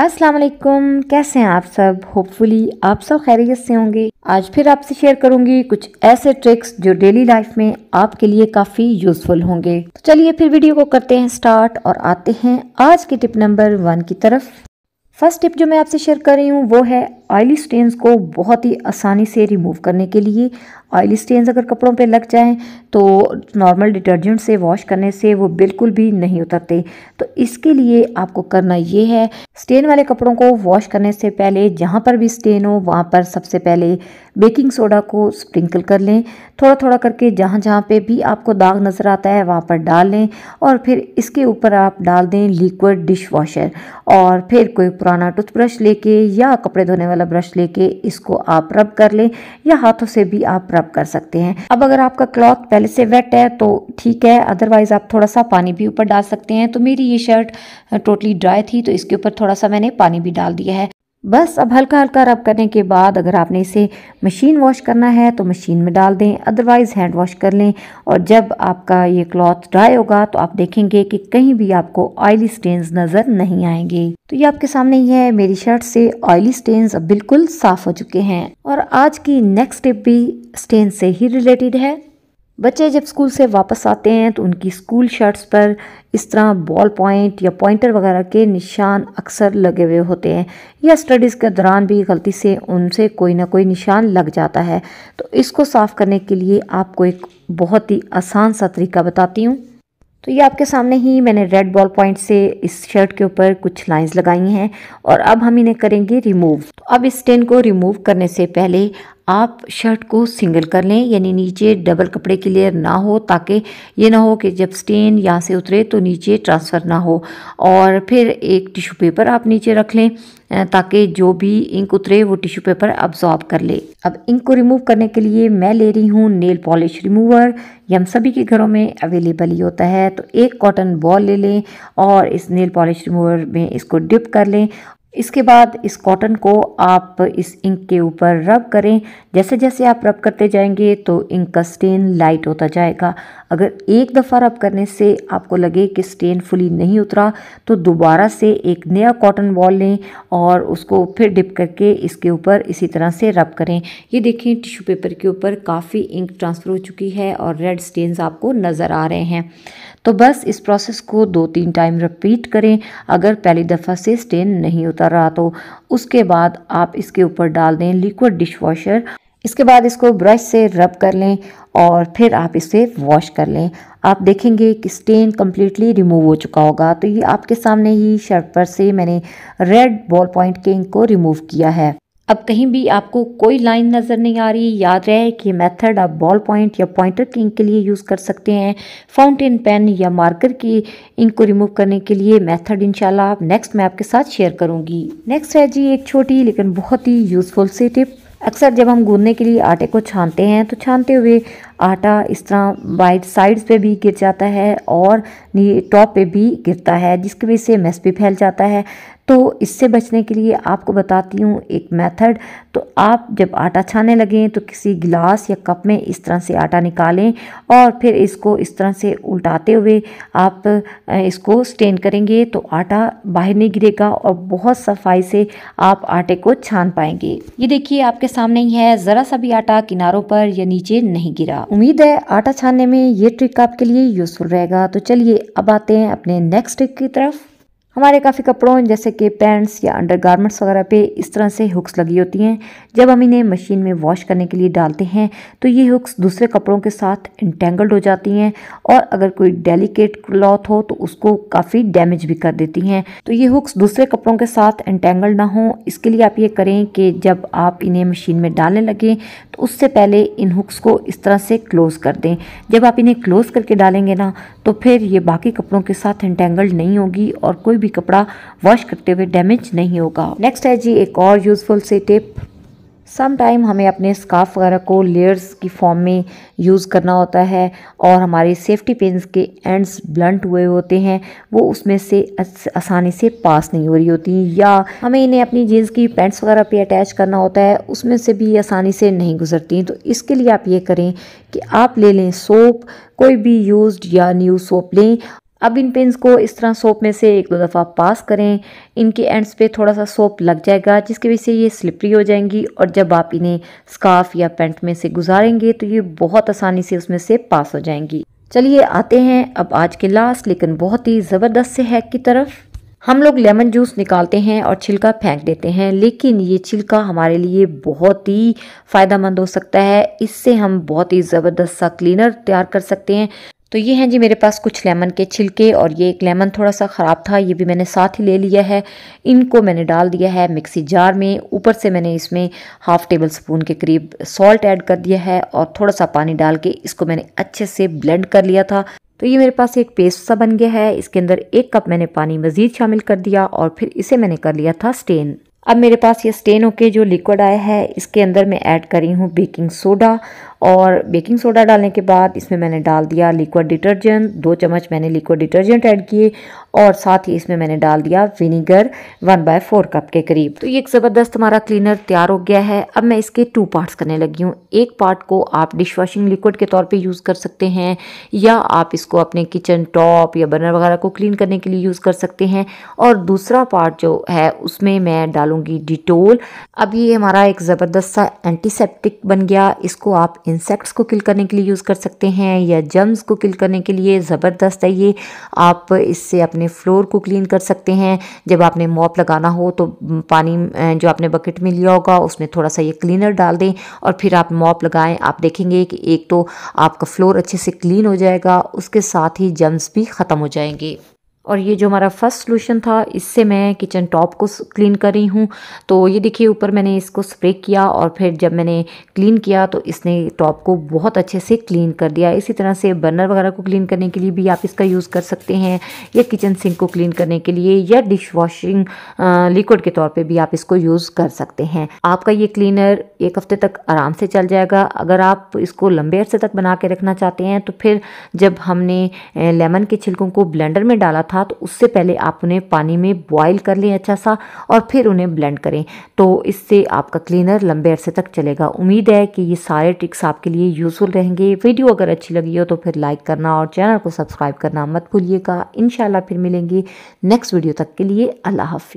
अस्सलाम वालेकुम कैसे हैं आप सब होपफुली आप सब खैरियत से होंगे आज फिर आपसे शेयर करूंगी कुछ ऐसे ट्रिक्स जो डेली लाइफ में आपके लिए काफ़ी यूजफुल होंगे तो चलिए फिर वीडियो को करते हैं स्टार्ट और आते हैं आज की टिप नंबर वन की तरफ फर्स्ट टिप जो मैं आपसे शेयर कर रही हूँ वो है ऑयली स्टेन्स को बहुत ही आसानी से रिमूव करने के लिए ऑयली स्टेन्स अगर कपड़ों पे लग जाएं तो नॉर्मल डिटर्जेंट से वॉश करने से वो बिल्कुल भी नहीं उतरते तो इसके लिए आपको करना ये है स्टेन वाले कपड़ों को वॉश करने से पहले जहाँ पर भी स्टेन हो वहाँ पर सबसे पहले बेकिंग सोडा को स्प्रिंकल कर लें थोड़ा थोड़ा करके जहाँ जहाँ पे भी आपको दाग नज़र आता है वहाँ पर डाल लें और फिर इसके ऊपर आप डाल दें लिक्विड डिश वॉशर और फिर कोई पुराना टूथब्रश लेके या कपड़े धोने वाला ब्रश लेके इसको आप रब कर लें या हाथों से भी आप रब कर सकते हैं अब अगर आपका क्लॉथ पहले से वेट है तो ठीक है अदरवाइज़ आप थोड़ा सा पानी भी ऊपर डाल सकते हैं तो मेरी ये शर्ट टोटली ड्राई थी तो इसके ऊपर थोड़ा थोड़ा सा मैंने पानी भी डाल दिया है बस अब हल्का हल्का रब करने के बाद अगर आपने इसे मशीन वॉश करना है तो मशीन में डाल दें अदरवाइज़ हैंड वॉश कर लें और जब आपका ये क्लॉथ ड्राई होगा तो आप देखेंगे कि कहीं भी आपको ऑयली स्टेन्स नज़र नहीं आएंगे तो ये आपके सामने ही है मेरी शर्ट से ऑयली स्टेन्स बिल्कुल साफ़ हो चुके हैं और आज की नेक्स्ट स्टेप भी स्टेन से ही रिलेटेड है बच्चे जब स्कूल से वापस आते हैं तो उनकी स्कूल शर्ट्स पर इस तरह बॉल पॉइंट या पॉइंटर वगैरह के निशान अक्सर लगे हुए होते हैं या स्टडीज़ के दौरान भी गलती से उनसे कोई ना कोई निशान लग जाता है तो इसको साफ़ करने के लिए आपको एक बहुत ही आसान सा तरीका बताती हूँ तो ये आपके सामने ही मैंने रेड बॉल पॉइंट से इस शर्ट के ऊपर कुछ लाइंस लगाई हैं और अब हम इन्हें करेंगे रिमूव तो अब इस स्टेन को रिमूव करने से पहले आप शर्ट को सिंगल कर लें यानी नीचे डबल कपड़े की लेयर ना हो ताकि ये ना हो कि जब स्टेन यहाँ से उतरे तो नीचे ट्रांसफ़र ना हो और फिर एक टिश्यू पेपर आप नीचे रख लें ताकि जो भी इंक उतरे वो टिश्यू पेपर अब्जॉर्ब कर ले अब इंक को रिमूव करने के लिए मैं ले रही हूँ नेल पॉलिश रिमूवर ये हम सभी के घरों में अवेलेबल ही होता है तो एक कॉटन बॉल ले लें और इस नेल पॉलिश रिमूवर में इसको डिप कर लें इसके बाद इस कॉटन को आप इस इंक के ऊपर रब करें जैसे जैसे आप रब करते जाएंगे तो इंक का स्टेन लाइट होता जाएगा अगर एक दफ़ा रब करने से आपको लगे कि स्टेन फुली नहीं उतरा तो दोबारा से एक नया कॉटन बॉल लें और उसको फिर डिप करके इसके ऊपर इसी तरह से रब करें ये देखें टिश्यू पेपर के ऊपर काफ़ी इंक ट्रांसफ़र हो चुकी है और रेड स्टेन्स आपको नज़र आ रहे हैं तो बस इस प्रोसेस को दो तीन टाइम रिपीट करें अगर पहली दफ़ा से स्टेन नहीं उतर रहा तो उसके बाद आप इसके ऊपर डाल दें लिक्विड डिश वॉशर इसके बाद इसको ब्रश से रब कर लें और फिर आप इसे वॉश कर लें आप देखेंगे कि स्टेन कम्प्लीटली रिमूव हो चुका होगा तो ये आपके सामने ही शर्ट पर से मैंने रेड बॉल पॉइंट के इंक को रिमूव किया है अब कहीं भी आपको कोई लाइन नज़र नहीं आ रही याद रहे कि मेथड आप बॉल पॉइंट या पॉइंटर की इंक के लिए यूज़ कर सकते हैं फाउंटेन पेन या मार्कर की इंक को रिमूव करने के लिए मेथड इंशाल्लाह आप नेक्स्ट मैं आपके साथ शेयर करूंगी नेक्स्ट है जी एक छोटी लेकिन बहुत ही यूज़फुल सी टिप अक्सर जब हम गूंदने के लिए आटे को छानते हैं तो छानते हुए आटा इस तरह वाइड साइड्स पे भी गिर जाता है और टॉप पे भी गिरता है जिसकी वजह से मैस भी फैल जाता है तो इससे बचने के लिए आपको बताती हूँ एक मेथड तो आप जब आटा छाने लगें तो किसी गिलास या कप में इस तरह से आटा निकालें और फिर इसको इस तरह से उल्टाते हुए आप इसको स्टेन करेंगे तो आटा बाहर नहीं गिरेगा और बहुत सफाई से आप आटे को छान पाएंगे ये देखिए आपके सामने ही है ज़रा सा भी आटा किनारों पर या नीचे नहीं गिरा उम्मीद है आटा छानने में ये ट्रिक आपके लिए यूज़फुल रहेगा तो चलिए अब आते हैं अपने नेक्स्ट ट्रिक की तरफ हमारे काफ़ी कपड़ों जैसे कि पैंट्स या अंडरगारमेंट्स वगैरह पे इस तरह से हुक्स लगी होती हैं जब हम इन्हें मशीन में वॉश करने के लिए डालते हैं तो ये हुक्स दूसरे कपड़ों के साथ इंटेंगल्ड हो जाती हैं और अगर कोई डेलिकेट क्लॉथ हो तो उसको काफ़ी डैमेज भी कर देती हैं तो ये हुक्स दूसरे कपड़ों के साथ इंटेंगल्ड ना हो इसके लिए आप ये करें कि जब आप इन्हें मशीन में डालने लगें तो उससे पहले इन हुक्स को इस तरह से क्लोज़ कर दें जब आप इन्हें क्लोज़ करके डालेंगे ना तो फिर ये बाकी कपड़ों के साथ इंटेंगल्ड नहीं होगी और कोई भी भी कपड़ा वॉश करते हुए डैमेज नहीं होगा नेक्स्ट है जी एक और यूज़फुल से टिप सम टाइम हमें अपने स्काफ वगैरह को लेयर्स की फॉर्म में यूज़ करना होता है और हमारे सेफ्टी पिन के एंड्स ब्लंट हुए होते हैं वो उसमें से आसानी से पास नहीं हो रही होती या हमें इन्हें अपनी जीन्स की पैंट्स वगैरह पे अटैच करना होता है उसमें से भी आसानी से नहीं गुजरती तो इसके लिए आप ये करें कि आप ले लें सोप कोई भी यूज या न्यू सोप लें अब इन पेंस को इस तरह सोप में से एक दो दफ़ा पास करें इनके एंड्स पे थोड़ा सा सोप लग जाएगा जिसकी वजह से ये स्लिपरी हो जाएंगी और जब आप इन्हें स्काफ या पेंट में से गुजारेंगे तो ये बहुत आसानी से उसमें से पास हो जाएंगी चलिए आते हैं अब आज के लास्ट लेकिन बहुत ही ज़बरदस्त से हैक की तरफ हम लोग लेमन जूस निकालते हैं और छिलका फेंक देते हैं लेकिन ये छिलका हमारे लिए बहुत ही फ़ायदा मंद हो सकता है इससे हम बहुत ही ज़बरदस्त सा क्लीनर तैयार कर सकते हैं तो ये हैं जी मेरे पास कुछ लेमन के छिलके और ये एक लेमन थोड़ा सा ख़राब था ये भी मैंने साथ ही ले लिया है इनको मैंने डाल दिया है मिक्सी जार में ऊपर से मैंने इसमें हाफ़ टेबल स्पून के करीब सॉल्ट ऐड कर दिया है और थोड़ा सा पानी डाल के इसको मैंने अच्छे से ब्लेंड कर लिया था तो ये मेरे पास एक पेस्ट सा बन गया है इसके अंदर एक कप मैंने पानी मज़ीद शामिल कर दिया और फिर इसे मैंने कर लिया था स्टेन अब मेरे पास ये स्टेन होके जो लिक्विड आया है इसके अंदर मैं ऐड कर रही हूँ बेकिंग सोडा और बेकिंग सोडा डालने के बाद इसमें मैंने डाल दिया लिक्विड डिटर्जेंट दो चम्मच मैंने लिक्विड डिटर्जेंट ऐड किए और साथ ही इसमें मैंने डाल दिया vinegar one by four cup के करीब तो ये एक ज़बरदस्त हमारा क्लीनर तैयार हो गया है अब मैं इसके टू पार्ट्स करने लगी हूँ एक पार्ट को आप डिश वॉशिंग लिक्विड के तौर पर यूज़ कर सकते हैं या आप इसको अपने किचन टॉप या बर्नर वगैरह को क्लीन करने के लिए यूज़ कर सकते हैं और दूसरा पार्ट जो है उसमें मैं डालूंगी डिटोल अब ये हमारा एक ज़बरदस्त सा एंटीसेप्टिक बन गया इसको आप इंसेक्ट्स को किल करने के लिए यूज़ कर सकते हैं या जम्स को किल करने के लिए ज़बरदस्त है ये आप इससे अपने फ्लोर को क्लीन कर सकते हैं जब आपने मॉप लगाना हो तो पानी जो आपने बकेट में लिया होगा उसमें थोड़ा सा ये क्लीनर डाल दें और फिर आप मॉप लगाएं आप देखेंगे कि एक तो आपका फ्लोर अच्छे से क्लीन हो जाएगा उसके साथ ही जम्स भी ख़त्म हो जाएंगे और ये जो हमारा फर्स्ट सोलूशन था इससे मैं किचन टॉप को क्लीन कर रही हूँ तो ये देखिए ऊपर मैंने इसको स्प्रे किया और फिर जब मैंने क्लीन किया तो इसने टॉप को बहुत अच्छे से क्लीन कर दिया इसी तरह से बर्नर वगैरह को क्लीन करने के लिए भी आप इसका यूज़ कर सकते हैं या किचन सिंक को क्लीन करने के लिए या डिश वॉशिंग लिक्विड के तौर पर भी आप इसको यूज़ कर सकते हैं आपका ये क्लीनर एक हफ्ते तक आराम से चल जाएगा अगर आप इसको लंबे अरसे तक बना के रखना चाहते हैं तो फिर जब हमने लेमन के छिलकों को ब्लेंडर में डाला था तो उससे पहले आप उन्हें पानी में बॉयल कर लें अच्छा सा और फिर उन्हें ब्लेंड करें तो इससे आपका क्लीनर लंबे अरसे तक चलेगा उम्मीद है कि ये सारे ट्रिक्स आपके लिए यूज़फुल रहेंगे वीडियो अगर अच्छी लगी हो तो फिर लाइक करना और चैनल को सब्सक्राइब करना मत भूलिएगा इन फिर मिलेंगे नेक्स्ट वीडियो तक के लिए अल्लाह हाफि